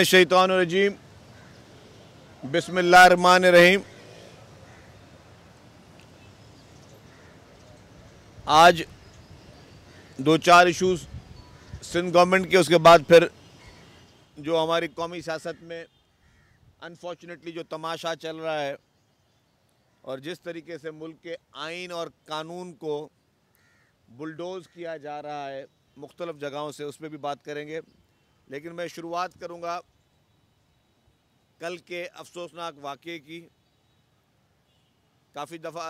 शैतान रजीम बिसमान रहीम आज दो चार इशूज़ सिंध गवर्नमेंट के उसके बाद फिर जो हमारी कौमी सियासत में अनफॉर्चुनेटली जो तमाशा चल रहा है और जिस तरीके से मुल्क के आइन और कानून को बुलडोज़ किया जा रहा है मुख्तलफ़ जगहों से उस पर भी बात करेंगे लेकिन मैं शुरुआत करूँगा कल के अफसोसनाक वाक़े की काफ़ी दफ़ा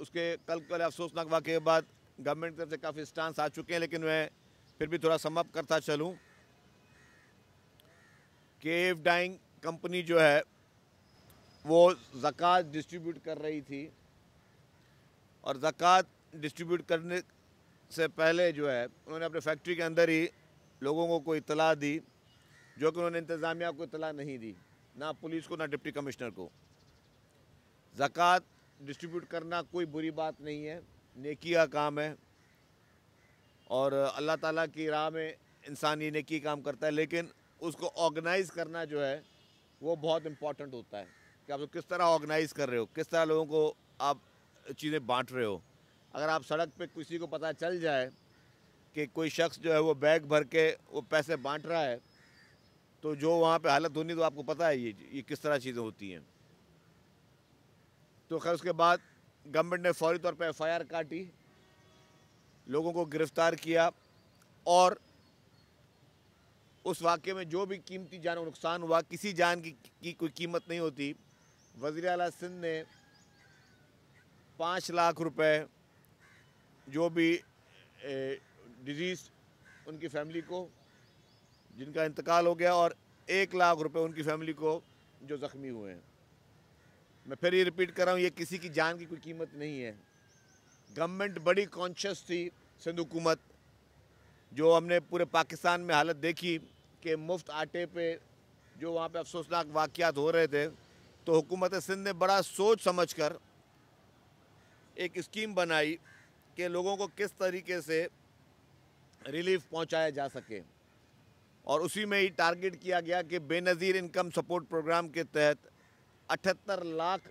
उसके कल कल अफसोसनाक वाक़े के बाद गवर्नमेंट की तरफ से काफ़ी स्टांस आ चुके हैं लेकिन मैं फिर भी थोड़ा समअप करता चलूँ केव डाइंग कंपनी जो है वो ज़क़़त डिस्ट्रीब्यूट कर रही थी और ज़क़़त डिस्ट्रीब्यूट करने से पहले जो है उन्होंने अपने फैक्ट्री के अंदर ही लोगों को कोई इतला दी जो कि उन्होंने इंतज़ामिया को इतला नहीं दी ना पुलिस को ना डिप्टी कमिश्नर को ज़क़़त डिस्ट्रीब्यूट करना कोई बुरी बात नहीं है नेकी का काम है और अल्लाह ताला की राह में इंसान ये नेकी काम करता है लेकिन उसको ऑर्गेनाइज़ करना जो है वो बहुत इम्पॉर्टेंट होता है कि आप तो किस तरह ऑर्गेनाइज़ कर रहे हो किस तरह लोगों को आप चीज़ें बांट रहे हो अगर आप सड़क पे किसी को पता चल जाए कि कोई शख्स जो है वो बैग भर के वो पैसे बांट रहा है तो जो वहाँ पे हालत होनी तो आपको पता है ये ये किस तरह चीज़ें होती हैं तो खैर उसके बाद गवर्नमेंट ने फौरी तौर पे एफआईआर काटी लोगों को गिरफ्तार किया और उस वाक़े में जो भी कीमती जान नुकसान हुआ किसी जान की, की कोई कीमत नहीं होती वज़ी अला सिंध ने पाँच लाख रुपए जो भी ए, डिजीज़ उनकी फैमिली को जिनका इंतकाल हो गया और एक लाख रुपए उनकी फैमिली को जो ज़ख्मी हुए हैं मैं फिर ये रिपीट कर रहा हूँ ये किसी की जान की कोई कीमत नहीं है गवर्नमेंट बड़ी कॉन्शियस थी सिंध हुकूमत जो हमने पूरे पाकिस्तान में हालत देखी कि मुफ्त आटे पे जो वहाँ पे अफसोसनाक वाक़ात हो रहे थे तो हुकूमत सिंध ने बड़ा सोच समझ कर एक स्कीम बनाई कि लोगों को किस तरीके से रिलीफ पहुंचाया जा सके और उसी में ही टारगेट किया गया कि बेनज़ीर इनकम सपोर्ट प्रोग्राम के तहत अठहत्तर लाख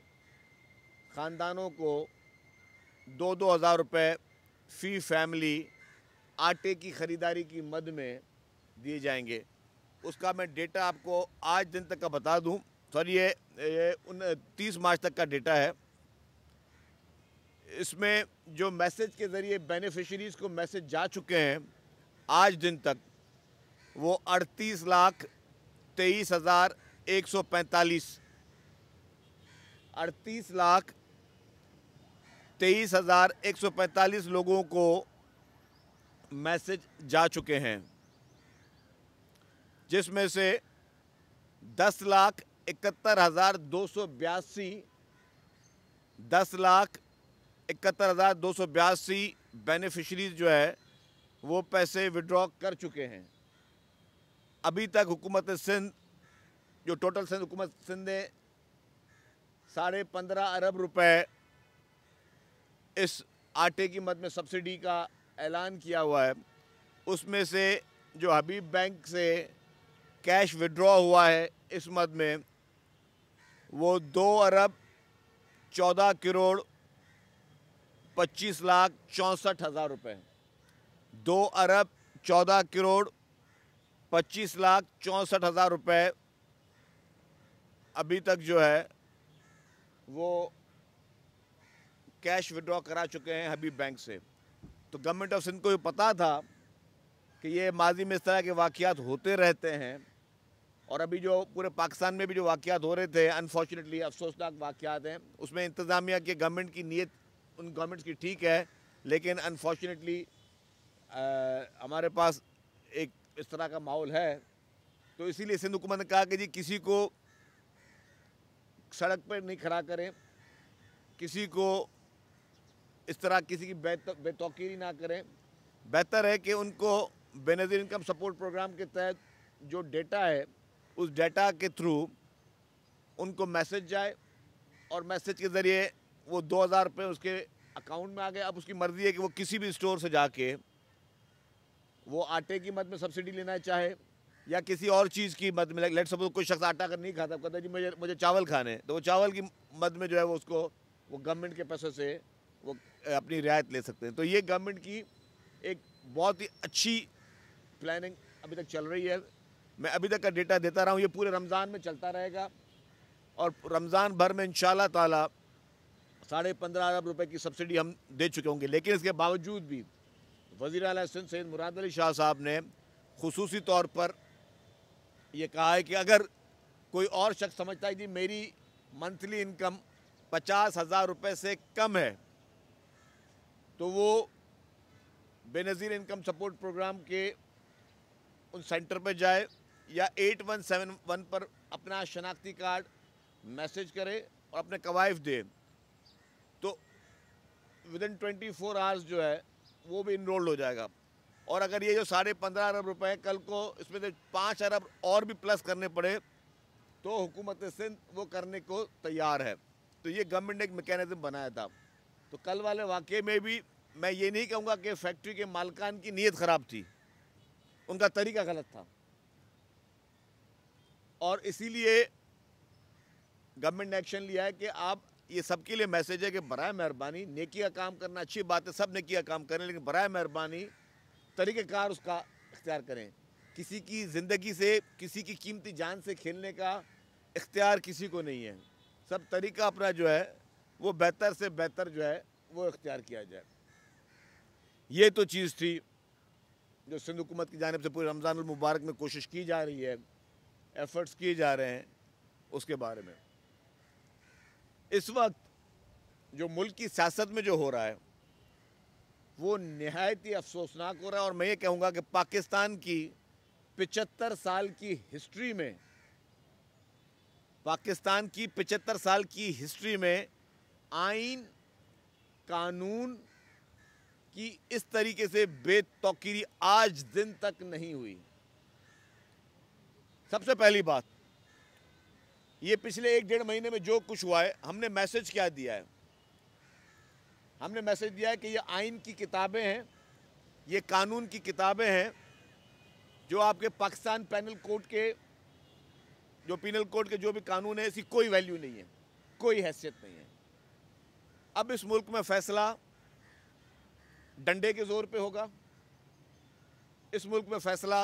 ख़ानदानों को दो दो हज़ार रुपये फ़ी फैमिली आटे की ख़रीदारी की मद में दिए जाएंगे उसका मैं डेटा आपको आज दिन तक का बता दूं सॉरी ये ये उन तीस मार्च तक का डेटा है इसमें जो मैसेज के ज़रिए बेनिफिशरीज़ को मैसेज जा चुके हैं आज दिन तक वो अड़तीस लाख तेईस हज़ार एक सौ पैंतालीस अड़तीस लाख तेईस हज़ार एक सौ पैंतालीस लोगों को मैसेज जा चुके हैं जिसमें से दस लाख इकहत्तर हज़ार दो सौ बयासी दस लाख इकहत्तर हज़ार दो सौ बयासी बेनिफिशरीज जो है वो पैसे विड्रॉ कर चुके हैं अभी तक हुकूमत सिंध जो टोटल सिंध हुकूमत सिंध ने साढ़े पंद्रह अरब रुपए इस आटे की मद में सब्सिडी का ऐलान किया हुआ है उसमें से जो हबीब बैंक से कैश विड्रॉ हुआ है इस मद में वो दो अरब चौदह करोड़ पच्चीस लाख चौंसठ हज़ार रुपये हैं दो अरब चौदह करोड़ पच्चीस लाख चौंसठ हज़ार रुपये अभी तक जो है वो कैश विड्रॉ करा चुके हैं हबीब बैंक से तो गवर्नमेंट ऑफ सिंध को ये पता था कि ये माजी में इस तरह के वाक़ात होते रहते हैं और अभी जो पूरे पाकिस्तान में भी जो वाक़ात हो रहे थे अनफॉर्चुनेटली अफसोसनाक वाक़ात हैं उसमें इंतज़ामिया के गवर्नमेंट की नीयत उन गवर्नमेंट्स की ठीक है लेकिन अनफॉर्चुनेटली हमारे पास एक इस तरह का माहौल है तो इसीलिए सिंध हुकूमत ने कहा कि जी किसी को सड़क पर नहीं खड़ा करें किसी को इस तरह किसी की बेतौकी ना करें बेहतर है कि उनको बेनजीर इनकम सपोर्ट प्रोग्राम के तहत जो डेटा है उस डेटा के थ्रू उनको मैसेज जाए और मैसेज के ज़रिए वो दो हज़ार रुपये उसके अकाउंट में आ गए अब उसकी मर्ज़ी है कि वो किसी भी स्टोर से जाके वो आटे की मद में सब्सिडी लेना चाहे या किसी और चीज़ की मद में लेट सपोज कोई शख्स आटा अगर नहीं खाता कहता जी मुझे मुझे चावल खाने तो वो चावल की मद में जो है वो उसको वो गवर्नमेंट के पैसों से वो अपनी रियायत ले सकते हैं तो ये गवर्नमेंट की एक बहुत ही अच्छी प्लानिंग अभी तक चल रही है मैं अभी तक का डेटा देता रहा हूँ ये पूरे रमज़ान में चलता रहेगा और रमज़ान भर में इन ताला साढ़े पंद्रह अरब रुपए की सब्सिडी हम दे चुके होंगे लेकिन इसके बावजूद भी वज़ी सिंध सैद मुराद अली शाह साहब ने खसूस तौर पर यह कहा है कि अगर कोई और शख्स समझता है कि मेरी मंथली इनकम पचास हज़ार रुपये से कम है तो वो बेनज़ीर इनकम सपोर्ट प्रोग्राम के उन सेंटर पर जाए या एट वन सेवन वन पर अपना शनाख्ती कार्ड मैसेज करे और अपने कवायफ दें तो within twenty four hours जो है वो भी इनरोल्ड हो जाएगा और अगर ये जो साढ़े पंद्रह अरब रुपए कल को इसमें से पाँच अरब और भी प्लस करने पड़े तो हुकूमत सिंध वो करने को तैयार है तो ये गवर्नमेंट ने एक मेकेनिज़म बनाया था तो कल वाले वाक़े में भी मैं ये नहीं कहूँगा कि फैक्ट्री के मालकान की नीयत ख़राब थी उनका तरीका गलत था और इसीलिए गवर्नमेंट ने एक्शन लिया है कि आप ये सबके लिए मैसेज है कि बर मेहरबानी नेकी का काम करना अच्छी बात है सब नेकी का काम करें लेकिन बर मेहरबानी तरीक़ेकार उसका इख्तियार करें किसी की ज़िंदगी से किसी की कीमती जान से खेलने का इख्तियार किसी को नहीं है सब तरीका अपना जो है वो बेहतर से बेहतर जो है वो इख्तियार किया जाए ये तो चीज़ थी जो सिंध हुकूमत की जानब से पूरे रमज़ानमबारक में कोशिश की जा रही है एफ़र्ट्स किए जा रहे हैं उसके बारे में इस वक्त जो मुल्क की सियासत में जो हो रहा है वो नहायत ही अफसोसनाक हो रहा है और मैं ये कहूँगा कि पाकिस्तान की पचहत्तर साल की हिस्ट्री में पाकिस्तान की पचहत्तर साल की हिस्ट्री में आइन कानून की इस तरीके से बेतौकीरी आज दिन तक नहीं हुई सबसे पहली बात ये पिछले एक डेढ़ महीने में जो कुछ हुआ है हमने मैसेज क्या दिया है हमने मैसेज दिया है कि ये आइन की किताबें हैं ये कानून की किताबें हैं जो आपके पाकिस्तान पैनल कोर्ट के जो पिनल कोर्ट के जो भी कानून है इसकी कोई वैल्यू नहीं है कोई हैसियत नहीं है अब इस मुल्क में फैसला डंडे के ज़ोर पे होगा इस मुल्क में फैसला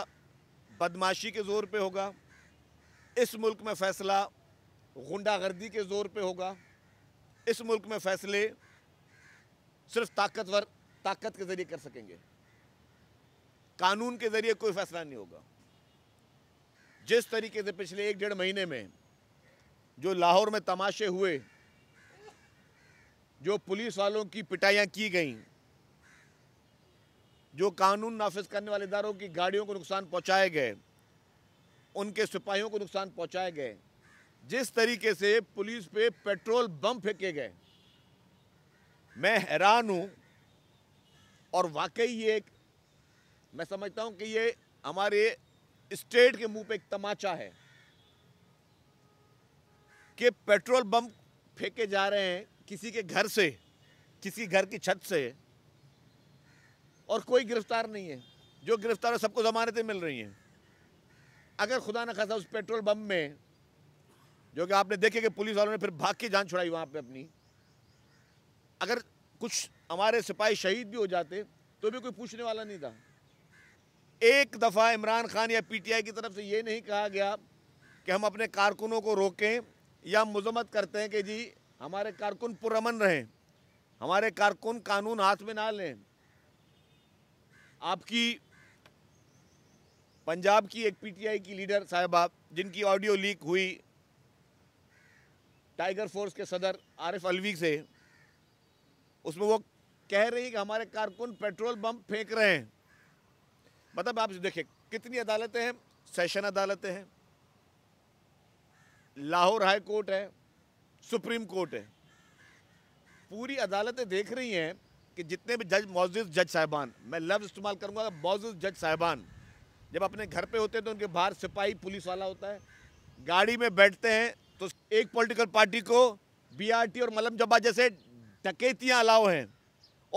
बदमाशी के ज़ोर पे होगा इस मुल्क में फैसला गुंडागर्दी के ज़ोर पे होगा इस मुल्क में फ़ैसले सिर्फ ताकतवर ताकत के ज़रिए कर सकेंगे कानून के ज़रिए कोई फ़ैसला नहीं होगा जिस तरीके से पिछले एक डेढ़ महीने में जो लाहौर में तमाशे हुए जो पुलिस वालों की पिटाइयाँ की गईं जो कानून नाफिज करने वाले इदारों की गाड़ियों को नुकसान पहुँचाए गए उनके सिपाहियों को नुकसान पहुँचाए गए जिस तरीके से पुलिस पे पेट्रोल बम फेंके गए मैं हैरान हूँ और वाकई ये एक मैं समझता हूँ कि ये हमारे स्टेट के मुंह पे एक तमाचा है कि पेट्रोल बम फेंके जा रहे हैं किसी के घर से किसी घर की छत से और कोई गिरफ्तार नहीं है जो गिरफ्तार है सबको जमानतें मिल रही हैं अगर खुदा न खासा उस पेट्रोल बम में जो कि आपने देखे कि पुलिस वालों ने फिर भाग के जान छुड़ाई वहाँ पे अपनी अगर कुछ हमारे सिपाही शहीद भी हो जाते तो भी कोई पूछने वाला नहीं था एक दफ़ा इमरान खान या पीटीआई की तरफ से ये नहीं कहा गया कि हम अपने कारकुनों को रोकें या मजम्मत करते हैं कि जी हमारे कारकुन पुरमन रहें हमारे कारकुन कानून हाथ में ना लें आपकी पंजाब की एक पीटीआई की लीडर साहब जिनकी ऑडियो लीक हुई टाइगर फोर्स के सदर आरिफ अलवी से उसमें वो कह रही कि हमारे कारकुन पेट्रोल बम फेंक रहे हैं मतलब आप देखिए कितनी अदालतें हैं सेशन अदालतें हैं लाहौर हाई कोर्ट है सुप्रीम कोर्ट है पूरी अदालतें देख रही हैं कि जितने भी जज मौज जज साहिबान मैं लफ्ज़ इस्तेमाल करूँगा मौज जज साहिबान जब अपने घर पे होते हैं तो उनके बाहर सिपाही पुलिस वाला होता है गाड़ी में बैठते हैं एक पॉलिटिकल पार्टी को बीआरटी और मलम जब्बा जैसे डकैतियाँ अलाव हैं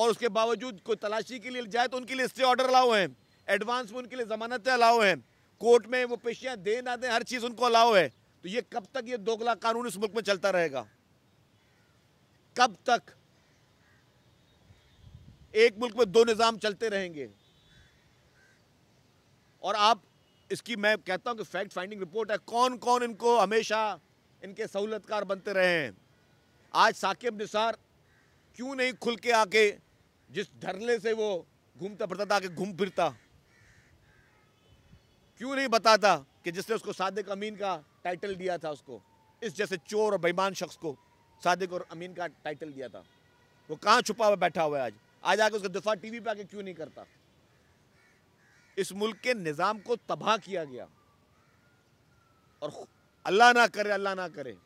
और उसके बावजूद कोई तलाशी के लिए जाए तो उनके लिए स्टे ऑर्डर अलाव हैं एडवांस में उनके लिए ज़मानतें अलाव हैं कोर्ट में वो पेशियाँ दें ना दें हर चीज़ उनको अलाव है तो ये कब तक ये दोगला कानून इस मुल्क में चलता रहेगा कब तक एक मुल्क में दो निज़ाम चलते रहेंगे और आप इसकी मैं कहता हूं कि फैक्ट फाइंडिंग रिपोर्ट है कौन कौन इनको हमेशा इनके सहूलतकार बनते रहे हैं आज साकिब निसार क्यों नहीं खुल के आके जिस धरले से वो घूमता फिरता था आके घूम फिरता क्यों नहीं बताता कि जिसने उसको सादिक अमीन का टाइटल दिया था उसको इस जैसे चोर और बेईमान शख्स को सादिक और अमीन का टाइटल दिया था वो कहाँ छुपा हुआ बैठा हुआ है आज आज आके उसका दफा टीवी पे आके क्यों नहीं करता इस मुल्क के निज़ाम को तबाह किया गया और अल्लाह ना करे अल्लाह ना करे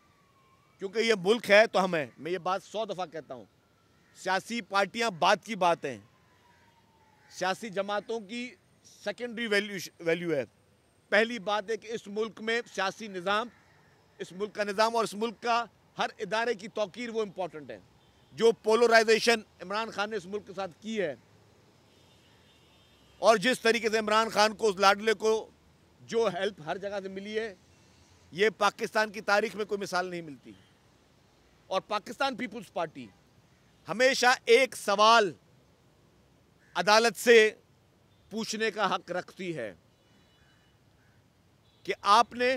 क्योंकि ये मुल्क है तो हम है मैं ये बात सौ दफ़ा कहता हूँ सियासी पार्टियाँ बात की बात हैं सियासी जमातों की सेकेंडरी वैल्यू वैल्यू है पहली बात है कि इस मुल्क में सियासी निज़ाम इस मुल्क का निज़ाम और इस मुल्क का हर इदारे की तोकीर वो इम्पॉर्टेंट है जो पोलराइजेशन इमरान खान ने इस मुल्क के साथ की है और जिस तरीके से इमरान खान को उस लाडले को जो हेल्प हर जगह से मिली है ये पाकिस्तान की तारीख में कोई मिसाल नहीं मिलती और पाकिस्तान पीपुल्स पार्टी हमेशा एक सवाल अदालत से पूछने का हक रखती है कि आपने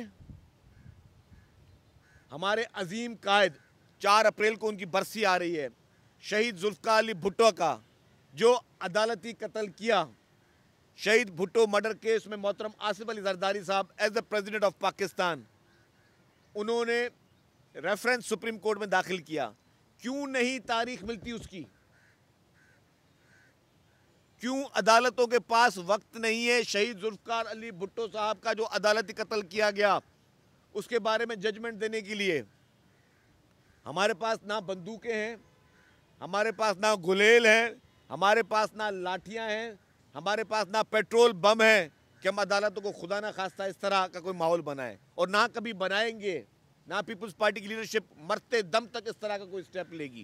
हमारे अजीम कायद चार अप्रैल को उनकी बरसी आ रही है शहीद जुल्फ़ा अली भुट्टो का जो अदालती कत्ल किया शहीद भुट्टो मर्डर केस में मोहतरम आसिफ अली जरदारी साहब as the president of Pakistan उन्होंने रेफरेंस सुप्रीम कोर्ट में दाखिल किया क्यों नहीं तारीख मिलती उसकी क्यों अदालतों के पास वक्त नहीं है शहीद जुल्फकार अली भुट्टो साहब का जो अदालती कत्ल किया गया उसके बारे में जजमेंट देने के लिए हमारे पास ना बंदूकें हैं हमारे पास ना गुलेल हैं हमारे पास ना लाठियां हैं हमारे पास ना पेट्रोल बम हैं કેમ عدالتوں કો ખુદા ના ખાસ્તા ਇਸ طرح کا કોઈ માહોલ બનાય ઓર ના કભી બનાયેંગે ના પીપલ્સ પાર્ટી કે લીડરશિપ મરતે દમ તક اس طرح કા કોઈ સ્ટેપ લેગી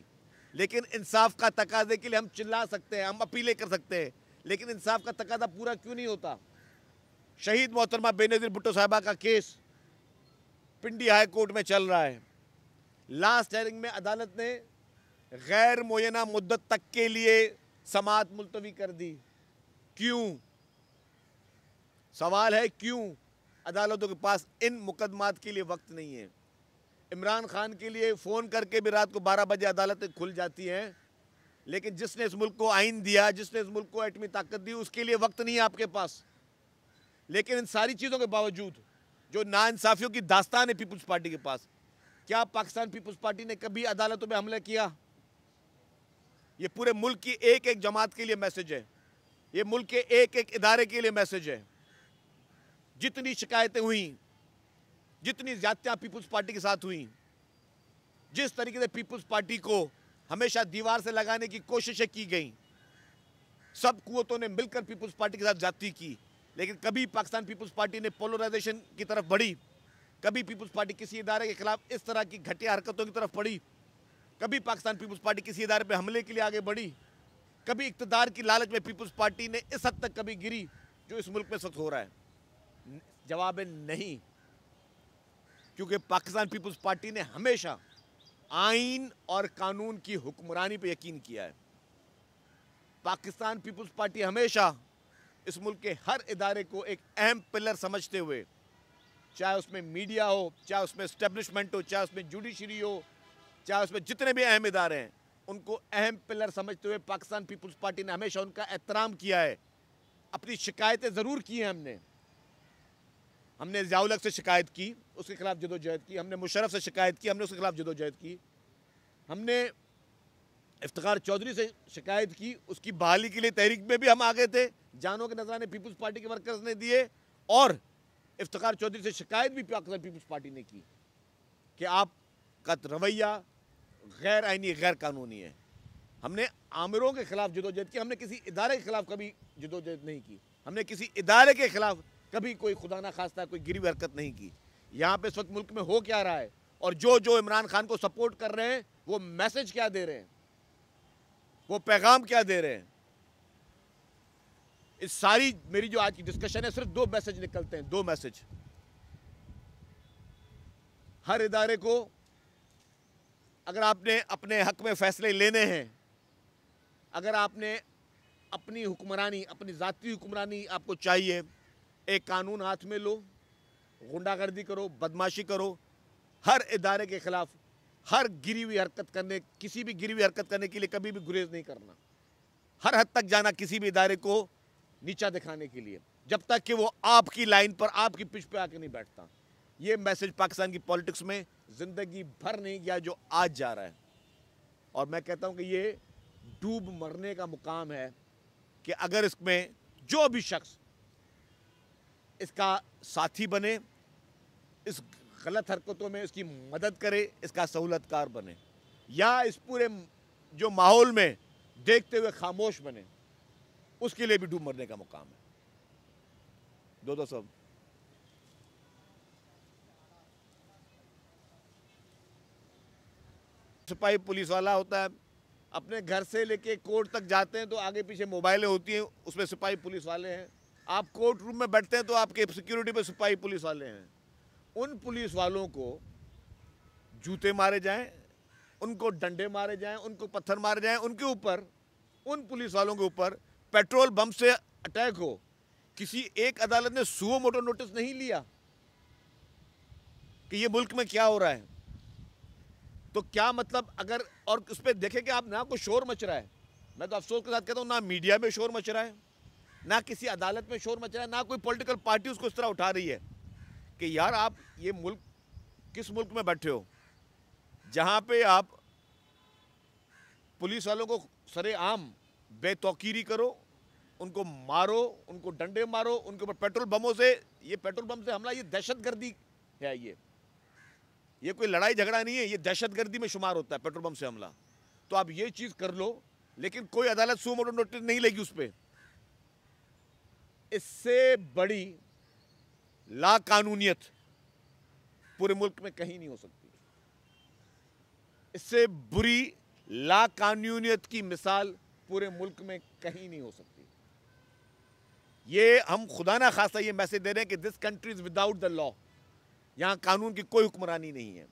લેકિન ઇન્સાફ કા તકાઝે કે લિયે હમ ચિલા સકતે હમ અપીલ લેકર સકતે હૈ લેકિન ઇન્સાફ કા તકાઝે પૂરા ક્યુ નહીં હોતા શહીદ મોહર્મા બેનazir બુટ્ટો સાહેબા કા કેસ પિંડી હાઈ કોર્ટ મે ચલ રહા હૈ લાસ્ટ હિયરિંગ મે અદાલત ને ગેર મોયના મુદત તક કે લિયે સમાટ મુલતવી કર દી ક્યુ सवाल है क्यों अदालतों के पास इन मुकदमात के लिए वक्त नहीं है इमरान खान के लिए फ़ोन करके भी रात को 12 बजे अदालतें खुल जाती हैं लेकिन जिसने इस मुल्क को आइन दिया जिसने इस मुल्क को एटमी ताकत दी उसके लिए वक्त नहीं है आपके पास लेकिन इन सारी चीज़ों के बावजूद जो नाानसाफ़ियों की दास्तान है पीपुल्स पार्टी के पास क्या पाकिस्तान पीपुल्स पार्टी ने कभी अदालतों में हमला किया ये पूरे मुल्क की एक एक जमात के लिए मैसेज है ये मुल्क के एक एक इदारे के लिए मैसेज है जितनी शिकायतें हुई जितनी ज्यादतियाँ पीपुल्स पार्टी के साथ हुई जिस तरीके से पीपुल्स पार्टी को हमेशा दीवार से लगाने की कोशिशें की गई सब कुतों ने मिलकर पीपुल्स पार्टी के साथ जाति की लेकिन कभी पाकिस्तान पीपुल्स पार्टी ने पोलराइजेशन की तरफ बढ़ी कभी पीपुल्स पार्टी किसी इदारे के खिलाफ इस तरह की घटिया हरकतों की तरफ बढ़ी कभी पाकिस्तान पीपुल्स पार्टी किसी इदारे पर हमले के लिए आगे बढ़ी कभी इकतदार की लालच में पीपुल्स पार्टी ने इस हद तक कभी गिरी जो इस मुल्क में सख्त हो रहा है जवाब है नहीं क्योंकि पाकिस्तान पीपल्स पार्टी ने हमेशा आइन और कानून की हुक्मरानी पर यकीन किया है पाकिस्तान पीपल्स पार्टी हमेशा इस मुल्क के हर इदारे को एक अहम पिलर समझते हुए चाहे उसमें मीडिया हो चाहे उसमें इस्टेब्लिशमेंट हो चाहे उसमें जुडिशरी हो चाहे उसमें जितने भी अहम इदारे हैं उनको अहम पिलर समझते हुए पाकिस्तान पीपल्स पार्टी ने हमेशा उनका एहतराम किया है अपनी शिकायतें ज़रूर की हैं हमने हमने जियाउलक से शिकायत की उसके खिलाफ जदोजहद की हमने मुशरफ से शिकायत की हमने उसके खिलाफ जदोजहद की हमने इफ्तार चौधरी से शिकायत की उसकी बहाली के लिए तहरीक में भी हम आ गए थे जानों के नजराने पीपल्स पार्टी के वर्कर्स ने दिए और इफ्तार चौधरी से शिकायत भी पाकिस्तान पीपल्स पार्टी ने की कि आपका रवैया गैर आइनी गैर कानूनी है हमने आमिरों के खिलाफ जदोजहद की हमने किसी इदारे के खिलाफ कभी जदोजहद नहीं की हमने किसी इदारे के खिलाफ कभी कोई खुदा ना खास्ता कोई गिरी हरकत नहीं की यहाँ पे इस वक्त मुल्क में हो क्या रहा है और जो जो इमरान खान को सपोर्ट कर रहे हैं वो मैसेज क्या दे रहे हैं वो पैगाम क्या दे रहे हैं इस सारी मेरी जो आज की डिस्कशन है सिर्फ दो मैसेज निकलते हैं दो मैसेज हर इदारे को अगर आपने अपने हक में फैसले लेने हैं अगर आपने अपनी हुक्मरानी अपनी ज़ाती हुक्मरानी आपको चाहिए एक कानून हाथ में लो गुंडागर्दी करो बदमाशी करो हर इदारे के ख़िलाफ़ हर गिरी हुई हरकत करने किसी भी गिरी हुई हरकत करने के लिए कभी भी गुरेज नहीं करना हर हद तक जाना किसी भी इदारे को नीचा दिखाने के लिए जब तक कि वो आपकी लाइन पर आपकी पिच पे आके नहीं बैठता ये मैसेज पाकिस्तान की पॉलिटिक्स में ज़िंदगी भर नहीं गया जो आज जा रहा है और मैं कहता हूँ कि ये डूब मरने का मुकाम है कि अगर इसमें जो भी शख्स इसका साथी बने इस गलत हरकतों में इसकी मदद करे इसका सहूलतकार बने या इस पूरे जो माहौल में देखते हुए खामोश बने उसके लिए भी डूब मरने का मुकाम है दो दो सब सिपाही पुलिस वाला होता है अपने घर से लेके कोर्ट तक जाते हैं तो आगे पीछे मोबाइलें होती हैं उसमें सिपाही पुलिस वाले हैं आप कोर्ट रूम में बैठते हैं तो आपके सिक्योरिटी पर सिपाही पुलिस वाले हैं उन पुलिस वालों को जूते मारे जाएं उनको डंडे मारे जाएं उनको पत्थर मारे जाएं उनके ऊपर उन पुलिस वालों के ऊपर पेट्रोल बम से अटैक हो किसी एक अदालत ने सुओ मोटो नोटिस नहीं लिया कि ये मुल्क में क्या हो रहा है तो क्या मतलब अगर और उस पर देखें कि आप ना कोई शोर मच रहा है मैं तो अफसोस के साथ कहता हूँ ना मीडिया में शोर मच रहा है ना किसी अदालत में शोर मच रहा है ना कोई पॉलिटिकल पार्टी उसको इस तरह उठा रही है कि यार आप ये मुल्क किस मुल्क में बैठे हो जहाँ पे आप पुलिस वालों को सरेआम बेतौकीरी करो उनको मारो उनको डंडे मारो उनके ऊपर पेट्रोल बमों से ये पेट्रोल बम से हमला ये दहशत गर्दी है ये ये कोई लड़ाई झगड़ा नहीं है ये दहशत गर्दी में शुमार होता है पेट्रोल बम से हमला तो आप ये चीज़ कर लो लेकिन कोई अदालत सुमोटो नोटिस नहीं लेगी उस पर इससे बड़ी लाकानूनीत पूरे मुल्क में कहीं नहीं हो सकती इससे बुरी लाकानूनीत की मिसाल पूरे मुल्क में कहीं नहीं हो सकती ये हम खुदा ना खासा ये मैसेज दे रहे हैं कि this country is without the law यहाँ कानून की कोई हुक्मरानी नहीं है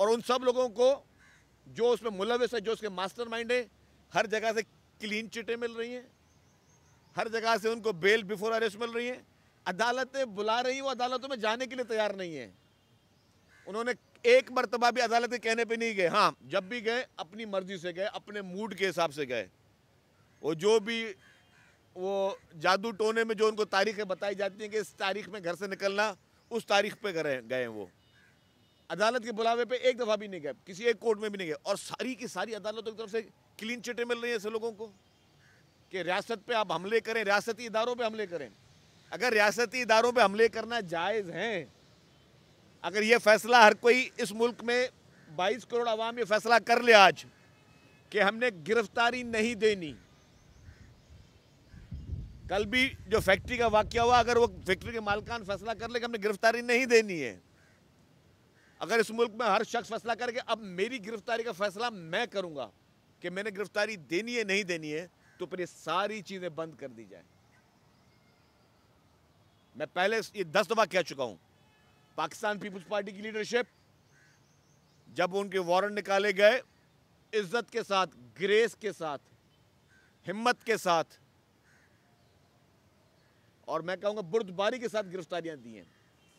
और उन सब लोगों को जो उसमें मुलविस है जो उसके मास्टर माइंड है हर जगह से क्लीन चिटें मिल रही हैं हर जगह से उनको बेल बिफोर अरेस्ट मिल रही है अदालतें बुला रही वो अदालतों में जाने के लिए तैयार नहीं है उन्होंने एक मरतबा भी अदालत के कहने पे नहीं गए हाँ जब भी गए अपनी मर्जी से गए अपने मूड के हिसाब से गए वो जो भी वो जादू टोने में जो उनको तारीखें बताई जाती हैं कि इस तारीख में घर से निकलना उस तारीख पे गए गए वो अदालत के बुलावे पे एक दफ़ा भी नहीं गए किसी एक कोर्ट में भी नहीं गए और सारी की सारी अदालतों की तरफ से क्लीन चिटें मिल रही हैं ऐसे लोगों को कि रियासत पे आप हमले करें रियासती इदारों पे हमले करें अगर रियासती इदारों पे हमले करना जायज़ हैं अगर ये फैसला हर कोई इस मुल्क में 22 करोड़ आवाम ये फैसला कर ले आज कि हमने गिरफ्तारी नहीं देनी कल भी जो फैक्ट्री का वाक्य हुआ अगर वो फैक्ट्री के मालकान फैसला कर ले कि हमने गिरफ्तारी नहीं देनी है अगर इस मुल्क में हर शख्स फैसला करके अब मेरी गिरफ्तारी का फैसला मैं करूँगा कि मैंने गिरफ्तारी देनी है नहीं देनी है तो फिर ये सारी चीज़ें बंद कर दी जाए मैं पहले ये दस दफा कह चुका हूं पाकिस्तान पीपुल्स पार्टी की लीडरशिप जब उनके वारंट निकाले गए इज्जत के साथ ग्रेस के साथ हिम्मत के साथ और मैं कहूंगा बुर्दबारी के साथ गिरफ्तारियां दी हैं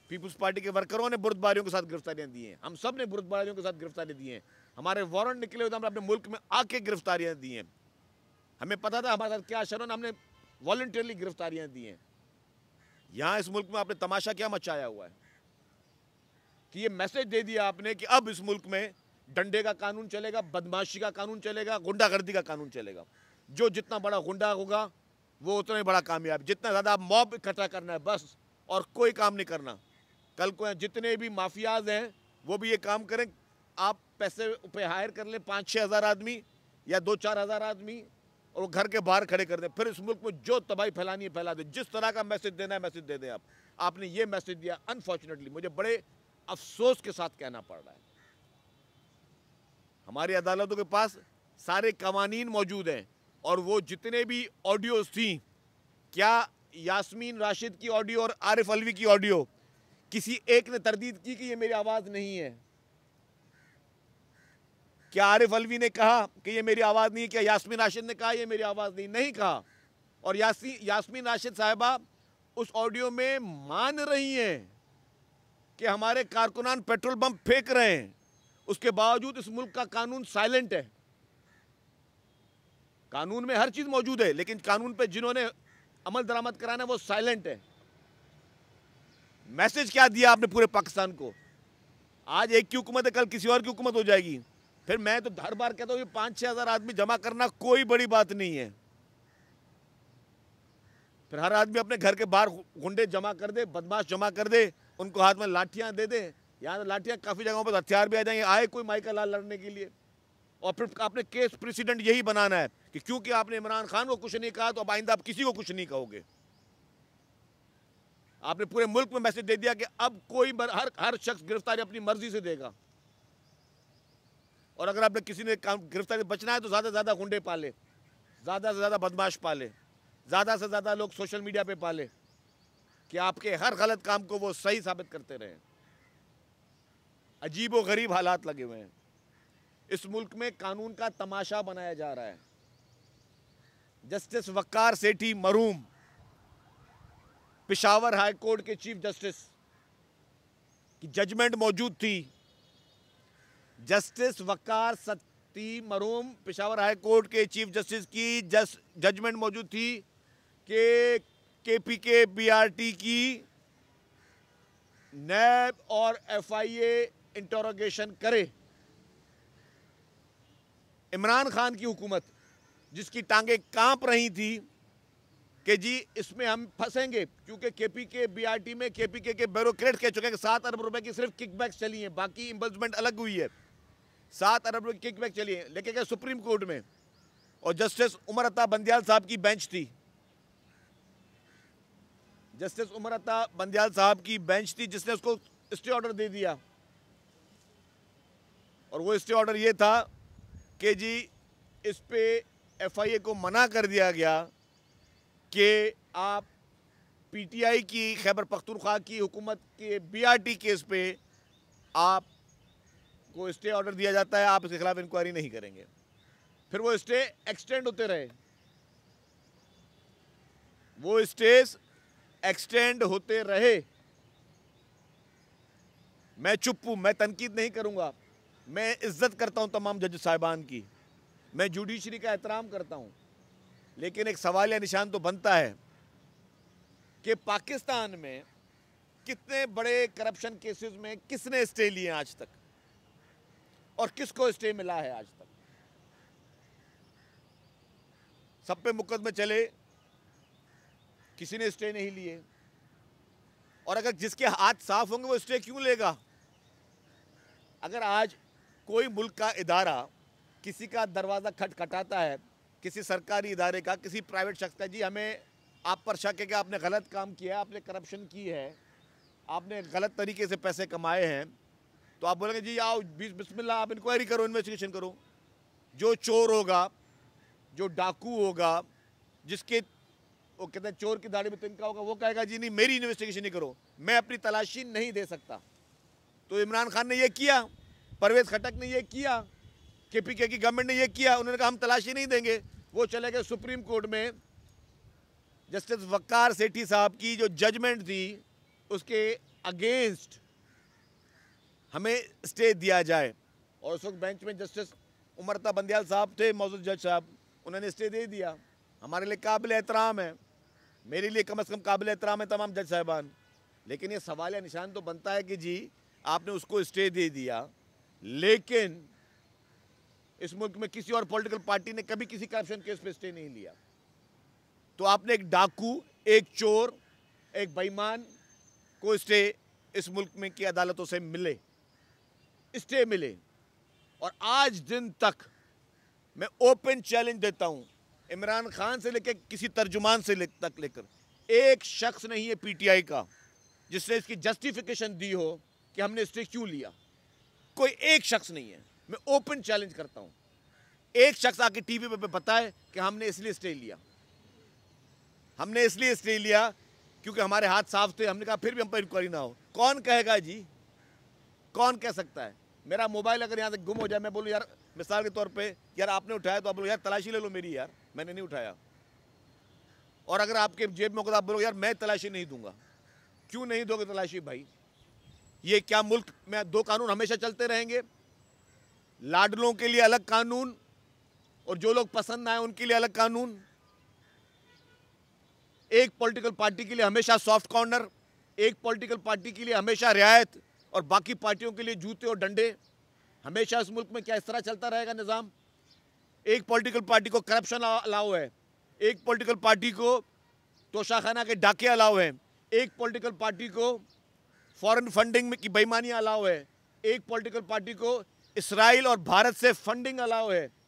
पीपुल्स पार्टी के वर्करों ने बुर्दबारियों के साथ गिरफ्तारियां दी हैं हम सब ने बुर्दबारियों के साथ गिरफ्तारी दी हैं हमारे वारंट निकले हुए थे तो हमने अपने मुल्क में आके गिरफ्तारियां दी हैं हमें पता था हमारे साथ क्या शरण हमने वॉल्टियरली गिरफ्तारियाँ दी हैं यहाँ इस मुल्क में आपने तमाशा क्या मचाया हुआ है कि ये मैसेज दे दिया आपने कि अब इस मुल्क में डंडे का कानून चलेगा बदमाशी का कानून चलेगा गुंडागर्दी का कानून चलेगा जो जितना बड़ा गुंडा होगा वो उतना ही बड़ा कामयाब जितना ज़्यादा आप मॉब इकट्ठा करना है बस और कोई काम नहीं करना कल को जितने भी माफियाज हैं वो भी ये काम करें आप पैसे पे हायर कर लें पाँच छः हज़ार आदमी या दो चार हज़ार आदमी और वो घर के बाहर खड़े कर दें फिर इस मुल्क में जो तबाही फैलानी है फैला दें जिस तरह का मैसेज देना है मैसेज दे दें आप आपने ये मैसेज दिया अनफॉर्चुनेटली मुझे बड़े अफसोस के साथ कहना पड़ रहा है हमारी अदालतों के पास सारे कवानीन मौजूद हैं और वो जितने भी ऑडियोज थी क्या यास्मीन राशिद की ऑडियो और आरिफ अलवी की ऑडियो किसी एक ने तरदीद की कि ये मेरी आवाज़ नहीं है क्या आरिफ अलवी ने कहा कि ये मेरी आवाज़ नहीं है क्या यासमीन राशिद ने कहा ये मेरी आवाज़ नहीं नहीं कहा और यासी यासमीन राशिद साहिबा उस ऑडियो में मान रही हैं कि हमारे कारकुनान पेट्रोल पम्प फेंक रहे हैं उसके बावजूद इस मुल्क का कानून साइलेंट है कानून में हर चीज़ मौजूद है लेकिन कानून पर जिन्होंने अमल दरामद कराना है वो साइलेंट है मैसेज क्या दिया आपने पूरे पाकिस्तान को आज एक की हुकूमत है कल किसी और की हुकूमत हो जाएगी फिर मैं तो हर बार कहता हूँ पांच छह हज़ार आदमी जमा करना कोई बड़ी बात नहीं है फिर हर आदमी अपने घर के बाहर गुंडे जमा कर दे बदमाश जमा कर दे उनको हाथ में लाठियां दे दे यहाँ तो लाठियां काफ़ी जगहों पर हथियार भी आ जाएंगे आए कोई माइका लाल लड़ने के लिए और फिर आपने केस प्रेसिडेंट यही बनाना है कि क्योंकि आपने इमरान खान को कुछ नहीं कहा तो अब आइंदा आप किसी को कुछ नहीं कहोगे आपने पूरे मुल्क में मैसेज दे दिया कि अब कोई हर हर शख्स गिरफ्तारी अपनी मर्जी से देगा और अगर आपने किसी ने काम गिरफ्तारी बचना है तो ज़्यादा से ज़्यादा गुंडे पाले ज़्यादा से ज़्यादा बदमाश पाले ज़्यादा से ज़्यादा लोग सोशल मीडिया पे पाले कि आपके हर गलत काम को वो सही साबित करते रहे अजीब व गरीब हालात लगे हुए हैं इस मुल्क में कानून का तमाशा बनाया जा रहा है जस्टिस वक्कार सेठी मरूम पिशावर हाई कोर्ट के चीफ जस्टिस की जजमेंट मौजूद थी जस्टिस वकार सत्ती मरूम पिशावर हाई कोर्ट के चीफ जस्टिस की जस जजमेंट मौजूद थी के के पी के बी आर टी की नैब और एफ आई ए इंटरोगेशन करे इमरान खान की हुकूमत जिसकी टांगें कांप रही थी कि जी इसमें हम फंसेंगे क्योंकि के पी के बी आर टी में के पी के के ब्यूरोक्रेट कह चुके हैं कि सात अरब रुपए की सिर्फ किकबैक्स चली हैं बाकी इम्बल्समेंट अलग हुई है सात अरब रुपये किक बैक चलिए लेके गए सुप्रीम कोर्ट में और जस्टिस उमर अता बंदियाल साहब की बेंच थी जस्टिस उमर अता बंदियाल साहब की बेंच थी जिसने उसको स्टे ऑर्डर दे दिया और वो स्टे ऑर्डर ये था कि जी इस पे एफआईए को मना कर दिया गया कि आप पीटीआई की खैबर पख्तूनख्वा की हुकूमत के बीआरटी केस पे आप को स्टे ऑर्डर दिया जाता है आप इसके खिलाफ इंक्वायरी नहीं करेंगे फिर वो स्टे एक्सटेंड होते रहे वो स्टेज एक्सटेंड होते रहे मैं चुप हूं मैं तनकीद नहीं करूंगा मैं इज्जत करता हूं तमाम जज साहिबान की मैं जुडिशरी का एहतराम करता हूं लेकिन एक सवाल या निशान तो बनता है कि पाकिस्तान में कितने बड़े करप्शन केसेस में किसने स्टे लिए आज तक और किसको स्टे मिला है आज तक सब पे मुकदमे चले किसी ने स्टे नहीं लिए और अगर जिसके हाथ साफ होंगे वो स्टे क्यों लेगा अगर आज कोई मुल्क का इदारा किसी का दरवाज़ा खटखटाता है किसी सरकारी इदारे का किसी प्राइवेट शख्स का जी हमें आप पर शक है कि आपने गलत काम किया है आपने करप्शन की है आपने गलत तरीके से पैसे कमाए हैं तो आप बोलेंगे जी आओ बीस बिस्मिल्ला आप इंक्वायरी करो इन्वेस्टिगेशन करो जो चोर होगा जो डाकू होगा जिसके वो कहते हैं चोर की दाढ़ी में तिनका तो होगा वो कहेगा जी नहीं मेरी इन्वेस्टिगेशन नहीं करो मैं अपनी तलाशी नहीं दे सकता तो इमरान खान ने यह किया परवेज खटक ने ये किया के पी के की गवर्नमेंट ने यह किया उन्होंने कहा हम तलाशी नहीं देंगे वो चले गए सुप्रीम कोर्ट में जस्टिस वक्कार सेठी साहब की जो जजमेंट थी उसके अगेंस्ट हमें स्टे दिया जाए और उस वक्त बेंच में जस्टिस उमरता बंदियाल साहब थे मौजूद जज साहब उन्होंने स्टे दे दिया हमारे लिए काबिल एहतराम है मेरे लिए कम अज़ कम काबिल एहतराम है तमाम जज साहबान लेकिन ये सवाल या निशान तो बनता है कि जी आपने उसको स्टे दे दिया लेकिन इस मुल्क में किसी और पॉलिटिकल पार्टी ने कभी किसी करप्शन केस पे स्टे नहीं लिया तो आपने एक डाकू एक चोर एक बेईमान को स्टे इस मुल्क में की अदालतों से मिले स्टे मिले और आज दिन तक मैं ओपन चैलेंज देता हूं इमरान खान से लेकर किसी तर्जुमान से ले, तक लेकर एक शख्स नहीं है पीटीआई का जिसने इसकी जस्टिफिकेशन दी हो कि हमने स्टे क्यों लिया कोई एक शख्स नहीं है मैं ओपन चैलेंज करता हूँ एक शख्स आके टीवी पर बताए कि हमने इसलिए स्टे लिया हमने इसलिए स्टे लिया क्योंकि हमारे हाथ साफ थे हमने कहा फिर भी हम पर इंक्वायरी ना हो कौन कहेगा जी कौन कह सकता है मेरा मोबाइल अगर यहाँ से गुम हो जाए मैं बोलूँ यार मिसाल के तौर पर यार आपने उठाया तो आप बोलो यार तलाशी ले लो मेरी यार मैंने नहीं उठाया और अगर आपके जेब में होगा तो आप बोलो यार मैं तलाशी नहीं दूंगा क्यों नहीं दोगे तलाशी भाई ये क्या मुल्क में दो कानून हमेशा चलते रहेंगे लाडलों के लिए अलग कानून और जो लोग पसंद आए उनके लिए अलग कानून एक पॉलिटिकल पार्टी के लिए हमेशा सॉफ्ट कॉर्नर एक पॉलिटिकल पार्टी के लिए हमेशा रियायत और बाकी पार्टियों के लिए जूते और डंडे हमेशा इस मुल्क में क्या इस तरह चलता रहेगा निज़ाम एक पॉलिटिकल पार्टी को करप्शन अलाव है एक पॉलिटिकल पार्टी को तोशाखाना के डाके अलाव हैं एक पॉलिटिकल पार्टी को फॉरेन फंडिंग में की बेईमानी अलाउ है एक पॉलिटिकल पार्टी को इसराइल और भारत से फंडिंग अलाव है